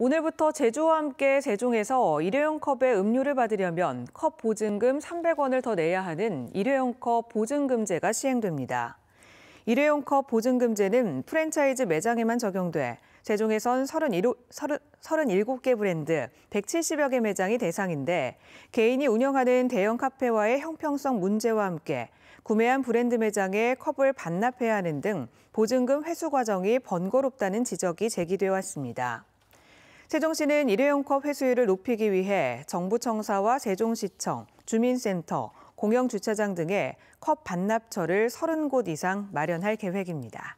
오늘부터 제주와 함께 제종에서 일회용 컵에 음료를 받으려면 컵 보증금 300원을 더 내야 하는 일회용 컵 보증금제가 시행됩니다. 일회용 컵 보증금제는 프랜차이즈 매장에만 적용돼 제종에선 37개 브랜드 170여 개 매장이 대상인데 개인이 운영하는 대형 카페와의 형평성 문제와 함께 구매한 브랜드 매장에 컵을 반납해야 하는 등 보증금 회수 과정이 번거롭다는 지적이 제기되어 왔습니다. 세종시는 일회용컵 회수율을 높이기 위해 정부청사와 세종시청, 주민센터, 공영주차장 등의 컵 반납처를 30곳 이상 마련할 계획입니다.